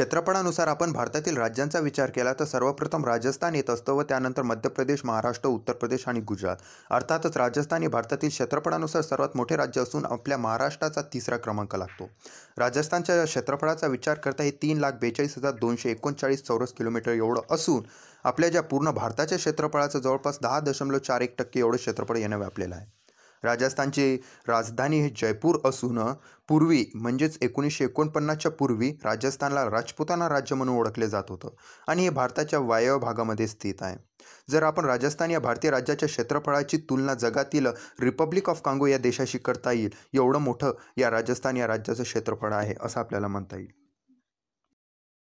क्षेत्रफळानुसार आपण भारतातील राज्यांचा विचार केला तर सर्वप्रथम राजस्थान येत असतं व त्यानंतर मध्य प्रदेश महाराष्ट्र उत्तर प्रदेश आणि गुजरात अर्थातच राजस्थान हे भारतातील क्षेत्रफळानुसार सर्वात मोठे राज्य असून आपल्या महाराष्ट्राचा तिसरा क्रमांक लागतो राजस्थानच्या क्षेत्रफळाचा विचार करता हे तीन लाख बेचाळीस हजार दोनशे एकोणचाळीस चौरस किलोमीटर एवढं असून आपल्या ज्या पूर्ण भारताच्या क्षेत्रफळाचं जवळपास दहा दशमलव चार एक टक्के एवढं क्षेत्रफळ येणं व्यापलेलं आहे राजस्थानची राजधानी हे जयपूर असून पूर्वी म्हणजेच एकोणीसशे एकोणपन्नासच्या पूर्वी राजस्थानला राजपुताना राज्य म्हणून ओळखले जात होतं आणि हे भारताच्या वायव्य भागामध्ये स्थित आहे जर आपण राजस्थान या भारतीय राज्याच्या क्षेत्रफळाची तुलना जगातील रिपब्लिक ऑफ कांगो या देशाशी करता येईल एवढं मोठं या राजस्थान या राज्याचं क्षेत्रफळ आहे असं आपल्याला म्हणता येईल